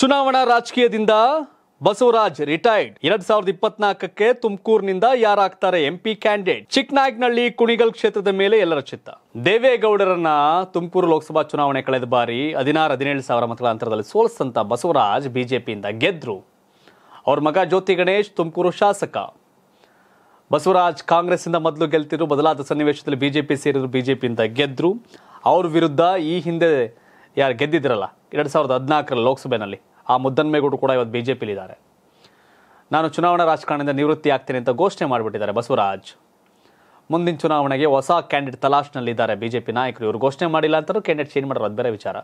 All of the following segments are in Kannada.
ಚುನಾವಣಾ ರಾಜಕೀಯದಿಂದ ಬಸವರಾಜ್ ರಿಟೈರ್ಡ್ ಎರಡ್ ಸಾವಿರದ ಇಪ್ಪತ್ನಾಲ್ಕಕ್ಕೆ ತುಮಕೂರಿನಿಂದ ಯಾರಾಗ್ತಾರೆ ಪಿ ಕ್ಯಾಂಡಿಡೇಟ್ ಚಿಕ್ಕನಾಯಕನಹಳ್ಳಿ ಕುಣಿಗಲ್ ಕ್ಷೇತ್ರದ ಮೇಲೆ ಎಲ್ಲರ ಚಿತ್ತ ದೇವೇಗೌಡರನ್ನ ತುಮಕೂರು ಲೋಕಸಭಾ ಚುನಾವಣೆ ಕಳೆದ ಬಾರಿ ಹದಿನಾರು ಹದಿನೇಳು ಸಾವಿರ ಮತಗಳ ಅಂತರದಲ್ಲಿ ಸೋಲಿಸಂತ ಬಸವರಾಜ್ ಬಿಜೆಪಿಯಿಂದ ಗೆದ್ರು ಅವ್ರ ಮಗ ಜ್ಯೋತಿ ಗಣೇಶ್ ತುಮಕೂರು ಶಾಸಕ ಬಸವರಾಜ್ ಕಾಂಗ್ರೆಸ್ಸಿಂದ ಮೊದಲು ಗೆಲ್ತಿದ್ರು ಬದಲಾದ ಸನ್ನಿವೇಶದಲ್ಲಿ ಬಿಜೆಪಿ ಸೇರಿದ್ರು ಬಿಜೆಪಿಯಿಂದ ಗೆದ್ರು ಅವ್ರ ವಿರುದ್ಧ ಈ ಹಿಂದೆ ಯಾರು ಗೆದ್ದಿದ್ರಲ್ಲ ಎರಡು ಸಾವಿರದ ಹದಿನಾಲ್ಕರ ಲೋಕಸಭೆಯಲ್ಲಿ ಆ ಮುದ್ದನ್ಮೇಗೌಡರು ಕೂಡ ಇವತ್ತು ಬಿ ಜೆ ಪಿಲಿದ್ದಾರೆ ನಾನು ಚುನಾವಣಾ ರಾಜಕಾರಣದಿಂದ ನಿವೃತ್ತಿ ಆಗ್ತೀನಿ ಅಂತ ಘೋಷಣೆ ಮಾಡಿಬಿಟ್ಟಿದ್ದಾರೆ ಬಸವರಾಜ್ ಮುಂದಿನ ಚುನಾವಣೆಗೆ ಹೊಸ ಕ್ಯಾಂಡಿಡೇಟ್ ತಲಾಶ್ನಲ್ಲಿದ್ದಾರೆ ಬಿ ಜೆ ಪಿ ನಾಯಕರು ಇವರು ಘೋಷಣೆ ಮಾಡಿಲ್ಲ ಅಂತಲೂ ಕ್ಯಾಂಡಿಡೇಟ್ ಚೇಂಜ್ ಮಾಡೋರು ಅದು ಬೇರೆ ವಿಚಾರ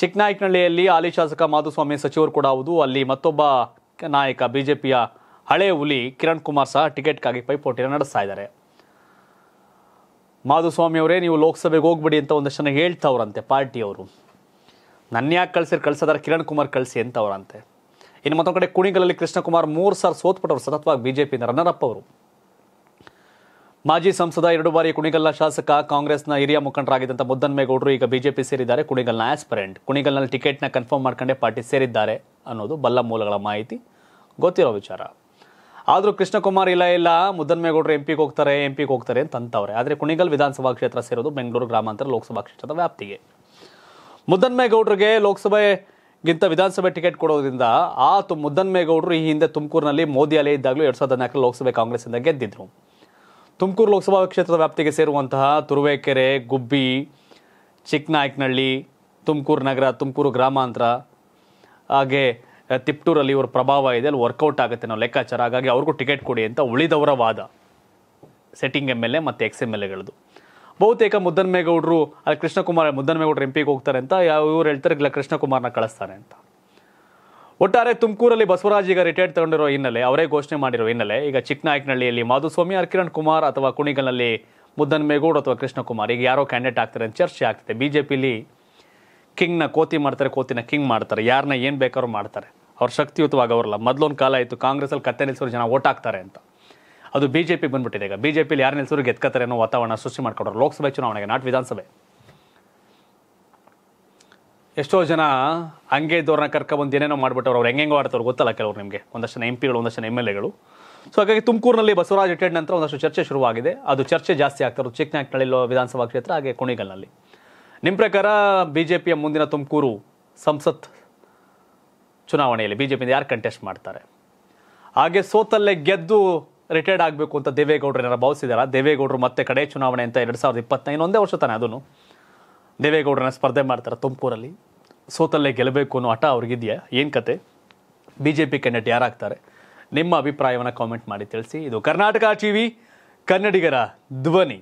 ಚಿಕ್ಕನಾಯಕನಹಳ್ಳಿಯಲ್ಲಿ ಹಾಲಿ ಶಾಸಕ ಮಾಧುಸ್ವಾಮಿ ಸಚಿವರು ಕೂಡ ಹೌದು ಅಲ್ಲಿ ಮತ್ತೊಬ್ಬ ನಾಯಕ ಬಿ ಜೆ ಪಿಯ ಹಳೆ ಹುಲಿ ಕಿರಣ್ ಕುಮಾರ್ ಸಹ ಟಿಕೆಟ್ಗಾಗಿ ಪೈಪೋಟಿಯನ್ನು ನಡೆಸ್ತಾ ಇದ್ದಾರೆ ಮಾಧುಸ್ವಾಮಿ ಅವರೇ ನೀವು ಲೋಕಸಭೆಗೆ ಹೋಗ್ಬಿಡಿ ಅಂತ ಒಂದಷ್ಟು ಜನ ಹೇಳ್ತಾವ್ರಂತೆ ಪಾರ್ಟಿಯವರು ನನ್ನ ಯಾಕೆ ಕಳಿಸಿರ್ ಕಳ್ಸೋದಾರ ಕಿರಣ್ ಕುಮಾರ್ ಕಳಿಸಿ ಅಂತ ಅವರಂತೆ ಇನ್ನು ಮತ್ತೊಂದು ಕಡೆ ಕುಣಿಗಲಲ್ಲಿ ಕೃಷ್ಣಕುಮಾರ್ ಕುಮಾರ್ ಮೂರು ಸಾರಿ ಸೋತ್ಪಟ್ಟವರು ಸತತವಾಗಿ ಬಿಜೆಪಿಯಿಂದ ರನ್ನರ್ ಅಪ್ ಅವರು ಮಾಜಿ ಸಂಸದ ಎರಡು ಬಾರಿ ಕುಣಿಗಲ್ನ ಶಾಸಕ ಕಾಂಗ್ರೆಸ್ನ ಹಿರಿಯ ಮುಖಂಡರಾಗಿದ್ದಂಥ ಮುದ್ದನ್ಮೇಗೌಡರು ಈಗ ಬಿಜೆಪಿ ಸೇರಿದ್ದಾರೆ ಕುಣಿಗಲ್ನ ಆಸ್ಪರೆಂಟ್ ಕುಣಿಗಲ್ನಲ್ಲಿ ಟಿಕೆಟ್ನ ಕನ್ಫರ್ಮ್ ಮಾಡ್ಕೊಂಡೇ ಪಾರ್ಟಿ ಸೇರಿದ್ದಾರೆ ಅನ್ನೋದು ಬಲ್ಲ ಮೂಲಗಳ ಮಾಹಿತಿ ಗೊತ್ತಿರೋ ವಿಚಾರ ಆದರೂ ಕೃಷ್ಣಕುಮಾರ್ ಇಲ್ಲ ಇಲ್ಲ ಮುದ್ದನ್ಮೇಗೌಡರು ಎಂ ಪಿಗೆ ಹೋಗ್ತಾರೆ ಎಂ ಪಿಗೆ ಹೋಗ್ತಾರೆ ಅಂತ ಅಂತವ್ರೆ ಆದರೆ ಕುಣಿಗಲ್ ವಿಧಾನಸಭಾ ಕ್ಷೇತ್ರ ಸೇರೋದು ಬೆಂಗಳೂರು ಗ್ರಾಮಾಂತರ ಲೋಕಸಭಾ ಕ್ಷೇತ್ರದ ವ್ಯಾಪ್ತಿಗೆ ಮುದ್ದನ್ಮೇಗೌಡರಿಗೆ ಲೋಕಸಭೆಗಿಂತ ವಿಧಾನಸಭೆ ಟಿಕೆಟ್ ಕೊಡೋದ್ರಿಂದ ಆ ತು ಮುದ್ದನ್ಮೇಗೌಡರು ಈ ಹಿಂದೆ ತುಮಕೂರಿನಲ್ಲಿ ಮೋದಿ ಅಲೆ ಇದ್ದಾಗಲೂ ಎರಡು ಸಾವಿರದ ಹದಿನಾಲ್ಕರಲ್ಲಿ ಲೋಕಸಭೆ ಕಾಂಗ್ರೆಸ್ಸಿಂದ ಗೆದ್ದಿದ್ರು ತುಮಕೂರು ಲೋಕಸಭಾ ಕ್ಷೇತ್ರದ ವ್ಯಾಪ್ತಿಗೆ ಸೇರುವಂತಹ ತುರುವೇಕೆರೆ ಗುಬ್ಬಿ ಚಿಕ್ಕನಾಯಕನಹಳ್ಳಿ ತುಮಕೂರು ನಗರ ತುಮಕೂರು ಗ್ರಾಮಾಂತರ ಹಾಗೆ ತಿಪ್ಟೂರಲ್ಲಿ ಇವ್ರ ಪ್ರಭಾವ ಇದೆ ಅಲ್ಲಿ ವರ್ಕೌಟ್ ಆಗುತ್ತೆ ನಾವು ಲೆಕ್ಕಾಚಾರ ಹಾಗಾಗಿ ಅವ್ರಿಗೂ ಟಿಕೆಟ್ ಕೊಡಿ ಅಂತ ಉಳಿದವರ ವಾದ ಸೆಟ್ಟಿಂಗ್ ಎಮ್ ಎಲ್ ಎ ಮತ್ತು ಎಕ್ಸ್ ಎಮ್ ಎಲ್ ಎಗಳದು ಬಹುತೇಕ ಮುದ್ದನ್ಮೇಗೌಡರು ಅಲ್ಲಿ ಕೃಷ್ಣಕುಮಾರ್ ಮೇಗೌಡರು ಎಂ ಪಿಗೆ ಹೋಗ್ತಾರೆ ಅಂತ ಯಾವ ಇವರು ಹೇಳ್ತಾರೆ ಇಲ್ಲ ಕೃಷ್ಣಕುಮಾರ್ನ ಕಳಿಸ್ತಾರೆ ಅಂತ ಒಟ್ಟಾರೆ ತುಮಕೂರಲ್ಲಿ ಬಸವರಾಜ್ ಈಗ ರಿಟೈರ್ಡ್ ತಗೊಂಡಿರೋ ಹಿನ್ನೆಲೆ ಅವರೇ ಘೋಷಣೆ ಮಾಡಿರೋ ಹಿನ್ನೆಲೆ ಈಗ ಚಿಕ್ಕನಾಯಕನಹಳ್ಳಿಯಲ್ಲಿ ಮಾಧುಸ್ವಾಮಿ ಆರ್ ಕಿರಣ್ ಕುಮಾರ್ ಅಥವಾ ಕುಣಿಗಲ್ನಲ್ಲಿ ಮುದ್ದನ್ಮೇಗೌಡ್ ಅಥವಾ ಕೃಷ್ಣಕುಮಾರ್ ಈಗ ಯಾರೋ ಕ್ಯಾಂಡಿಡೇಟ್ ಆಗ್ತಾರೆ ಅಂತ ಚರ್ಚೆ ಆಗ್ತದೆ ಬಿ ಜೆ ಪಿಲಿ ಕಿಂಗ್ನ ಕೋತಿ ಮಾಡ್ತಾರೆ ಕೋತಿನ ಕಿಂಗ್ ಮಾಡ್ತಾರೆ ಯಾರನ್ನ ಏನು ಬೇಕಾದ್ರು ಮಾಡ್ತಾರೆ ಅವ್ರು ಶಕ್ತಿಯುತವಾಗಿ ಅವರಲ್ಲ ಮೊದಲೊಂದು ಕಾಲ ಆಯಿತು ಕಾಂಗ್ರೆಸ್ಸಲ್ಲಿ ಕತ್ತೆ ನಿಲ್ಲಿಸೋರು ಜನ ಓಟ್ ಆಗ್ತಾರೆ ಅಂತ ಅದು ಬಿ ಜೆ ಪಿ ಬಂದ್ಬಿಟ್ಟಿದೆ ಈಗ ಬಿ ಜೆ ಪಿಲಿ ಯಾರು ನಿಲ್ಸೋರು ಗೆದ್ಕತ್ತಾರೆ ಅನ್ನೋ ವಾತಾವರಣ ಸೃಷ್ಟಿ ಮಾಡ್ಕೊಂಡ್ರು ಲೋಕಸಭೆ ಚುನಾವಣೆಗೆ ನಾಟ್ ವಿಧಾನಸಭೆ ಎಷ್ಟೋ ಜನ ಹಂಗೆ ಧೋರಣ ಬಂದು ಏನೇನೋ ಮಾಡ್ಬಿಟ್ಟವ್ರು ಅವ್ರು ಹೆಂಗೆಂಗೋ ಆಡ್ತವ್ರು ಗೊತ್ತಲ್ಲ ಕೆಲವರು ನಿಮಗೆ ಒಂದಷ್ಟು ಎಂ ಪಿಗಳು ಒಂದಷ್ಟು ಎಮ್ ಎಲ್ ಎಗಳು ಸೊ ಹಾಗಾಗಿ ತುಮಕೂರಿನಲ್ಲಿ ಬಸವರಾಜ್ ಇಟ್ಟೆಡ್ ನಂತರ ಒಂದಷ್ಟು ಚರ್ಚೆ ಶುರುವಾಗಿದೆ ಅದು ಚರ್ಚೆ ಜಾಸ್ತಿ ಆಗ್ತಾರೆ ಚಿಕ್ಕನಾಕ್ನಳ್ಳಿಲೋ ವಿಧಾನಸಭಾ ಕ್ಷೇತ್ರ ಹಾಗೆ ಕುಣಿಗಲ್ನಲ್ಲಿ ನಿಮ್ಮ ಪ್ರಕಾರ ಬಿ ಜೆ ಪಿಯ ಮುಂದಿನ ತುಮಕೂರು ಸಂಸತ್ ಚುನಾವಣೆಯಲ್ಲಿ ಬಿ ಜೆ ಪಿಯಿಂದ ಯಾರು ಕಂಟೆಸ್ಟ್ ಮಾಡ್ತಾರೆ ಹಾಗೆ ಸೋತಲ್ಲೇ ಗೆದ್ದು ರಿಟೈರ್ಡ್ ಆಗಬೇಕು ಅಂತ ದೇವೇಗೌಡರು ಏನಾರು ಭಾವಿಸಿದಾರ ದೇವೇಗೌಡರು ಮತ್ತೆ ಕಡೆ ಚುನಾವಣೆ ಅಂತ ಎರಡು ಸಾವಿರದ ಇಪ್ಪತ್ತೈದು ಒಂದೇ ವರ್ಷ ತಾನೆ ಅದನ್ನು ದೇವೇಗೌಡರನ್ನ ಸ್ಪರ್ಧೆ ಮಾಡ್ತಾರೆ ತುಮಕೂರಲ್ಲಿ ಸೋತಲ್ಲೇ ಗೆಲ್ಲಬೇಕು ಅನ್ನೋ ಹಠ ಅವ್ರಿಗಿದೆಯಾ ಏನು ಕತೆ ಬಿ ಜೆ ಪಿ ಕ್ಯಾಂಡಿಡೇಟ್ ಯಾರಾಗ್ತಾರೆ ನಿಮ್ಮ ಅಭಿಪ್ರಾಯವನ್ನು ಕಾಮೆಂಟ್ ಮಾಡಿ ತಿಳಿಸಿ ಇದು ಕರ್ನಾಟಕ ವಿ ಕನ್ನಡಿಗರ ಧ್ವನಿ